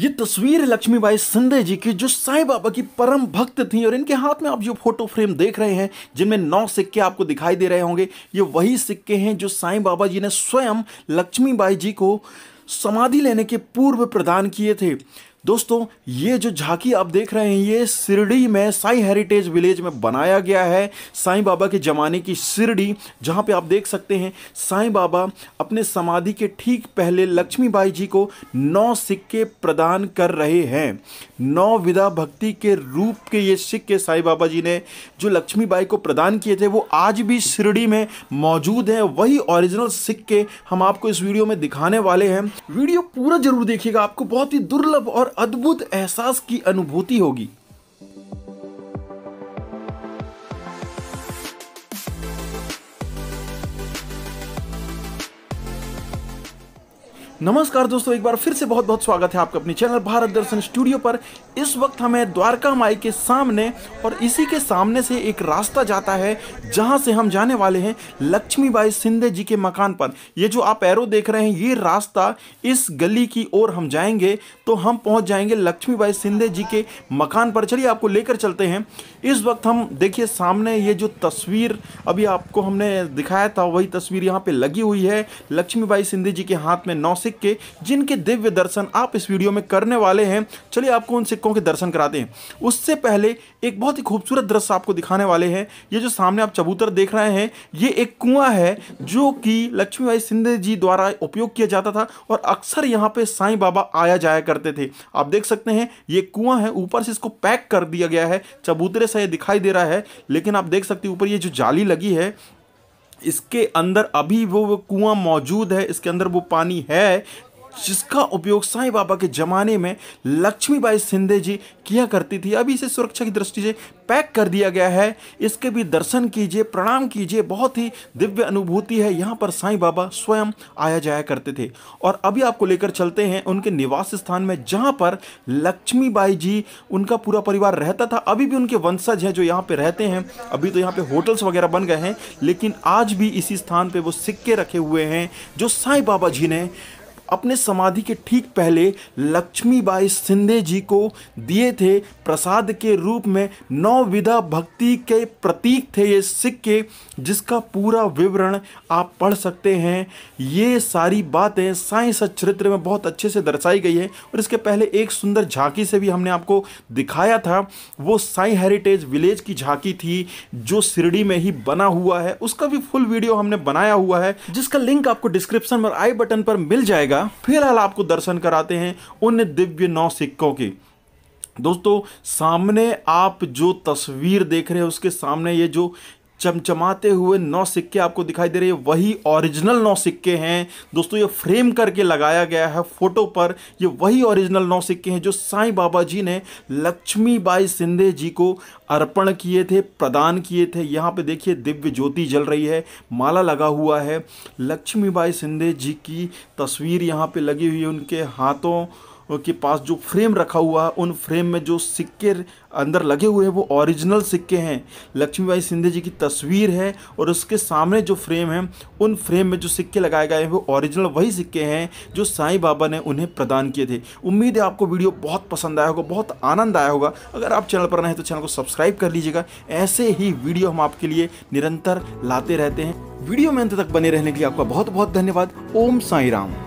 ये तस्वीर है लक्ष्मीबाई सिंधे जी की जो साईं बाबा की परम भक्त थी और इनके हाथ में आप जो फोटो फ्रेम देख रहे हैं जिनमें नौ सिक्के आपको दिखाई दे रहे होंगे ये वही सिक्के हैं जो साईं बाबा जी ने स्वयं लक्ष्मीबाई जी को समाधि लेने के पूर्व प्रदान किए थे दोस्तों ये जो झांकी आप देख रहे हैं ये सिरडी में साई हेरिटेज विलेज में बनाया गया है साईं बाबा के ज़माने की सिरडी जहाँ पे आप देख सकते हैं साईं बाबा अपने समाधि के ठीक पहले लक्ष्मीबाई जी को नौ सिक्के प्रदान कर रहे हैं नौ विदा भक्ति के रूप के ये सिक्के साईं बाबा जी ने जो लक्ष्मीबाई को प्रदान किए थे वो आज भी सिरडी में मौजूद हैं वही ऑरिजिनल सिक्के हम आपको इस वीडियो में दिखाने वाले हैं वीडियो पूरा जरूर देखिएगा आपको बहुत ही दुर्लभ और अद्भुत एहसास की अनुभूति होगी नमस्कार दोस्तों एक बार फिर से बहुत बहुत स्वागत है आपका अपने चैनल भारत दर्शन स्टूडियो पर इस वक्त हमें द्वारका माई के सामने और इसी के सामने से एक रास्ता जाता है जहां से हम जाने वाले हैं लक्ष्मीबाई सिंधे जी के मकान पर ये जो आप एरो देख रहे हैं ये रास्ता इस गली की ओर हम जाएंगे तो हम पहुंच जाएंगे लक्ष्मीबाई सिंधे जी के मकान पर चलिए आपको लेकर चलते हैं इस वक्त हम देखिए सामने ये जो तस्वीर अभी आपको हमने दिखाया था वही तस्वीर यहाँ पर लगी हुई है लक्ष्मीबाई सिंधे जी के हाथ में नौसिक देख के जिनके दिव्य दर्शन आप इस वीडियो में करने वाले हैं चलिए आपको उन सिक्कों के दर्शन कराते हैं उससे पहले एक बहुत ही खूबसूरत दृश्य आपको दिखाने वाले हैं ये जो सामने आप चबूतर देख रहे हैं ये एक कुआं है जो कि लक्ष्मीबाई सिंधे जी द्वारा उपयोग किया जाता था और अक्सर यहाँ पे साई बाबा आया जाया करते थे आप देख सकते हैं ये कुआं है ऊपर से इसको पैक कर दिया गया है चबूतरे से ये दिखाई दे रहा है लेकिन आप देख सकते हैं ऊपर ये जो जाली लगी है इसके अंदर अभी वो, वो कुआं मौजूद है इसके अंदर वो पानी है जिसका उपयोग साई बाबा के ज़माने में लक्ष्मीबाई सिंधे जी किया करती थी अभी इसे सुरक्षा की दृष्टि से पैक कर दिया गया है इसके भी दर्शन कीजिए प्रणाम कीजिए बहुत ही दिव्य अनुभूति है यहाँ पर साईं बाबा स्वयं आया जाया करते थे और अभी आपको लेकर चलते हैं उनके निवास स्थान में जहाँ पर लक्ष्मीबाई जी उनका पूरा परिवार रहता था अभी भी उनके वंशज हैं जो यहाँ पर रहते हैं अभी तो यहाँ पर होटल्स वगैरह बन गए हैं लेकिन आज भी इसी स्थान पर वो सिक्के रखे हुए हैं जो साई बाबा जी ने अपने समाधि के ठीक पहले लक्ष्मीबाई सिंधे जी को दिए थे प्रसाद के रूप में नौ विधा भक्ति के प्रतीक थे ये सिक्के जिसका पूरा विवरण आप पढ़ सकते हैं ये सारी बातें साई सचरित्र में बहुत अच्छे से दर्शाई गई है और इसके पहले एक सुंदर झांकी से भी हमने आपको दिखाया था वो साई हेरिटेज विलेज की झांकी थी जो शिरडी में ही बना हुआ है उसका भी फुल वीडियो हमने बनाया हुआ है जिसका लिंक आपको डिस्क्रिप्शन और आई बटन पर मिल जाएगा जाएगा फिलहाल आपको दर्शन कराते हैं उन दिव्य नौ सिक्कों के दोस्तों सामने आप जो तस्वीर देख रहे हैं उसके सामने ये जो चमचमाते हुए नौ सिक्के आपको दिखाई दे रहे हैं वही ओरिजिनल नौ सिक्के हैं दोस्तों ये फ्रेम करके लगाया गया है फोटो पर ये वही ओरिजिनल नौ सिक्के हैं जो साईं बाबा जी ने लक्ष्मी बाई सिंधे जी को अर्पण किए थे प्रदान किए थे यहाँ पे देखिए दिव्य ज्योति जल रही है माला लगा हुआ है लक्ष्मीबाई सिंधे जी की तस्वीर यहाँ पर लगी हुई है उनके हाथों के पास जो फ्रेम रखा हुआ है उन फ्रेम में जो सिक्के अंदर लगे हुए हैं वो ओरिजिनल सिक्के हैं लक्ष्मीबाई सिंधे जी की तस्वीर है और उसके सामने जो फ्रेम है उन फ्रेम में जो सिक्के लगाए गए हैं वो ओरिजिनल वही सिक्के हैं जो साईं बाबा ने उन्हें प्रदान किए थे उम्मीद है आपको वीडियो बहुत पसंद आया होगा बहुत आनंद आया होगा अगर आप चैनल पर नए हैं तो चैनल को सब्सक्राइब कर लीजिएगा ऐसे ही वीडियो हम आपके लिए निरंतर लाते रहते हैं वीडियो में अंत तक बने रहने के लिए आपका बहुत बहुत धन्यवाद ओम साई राम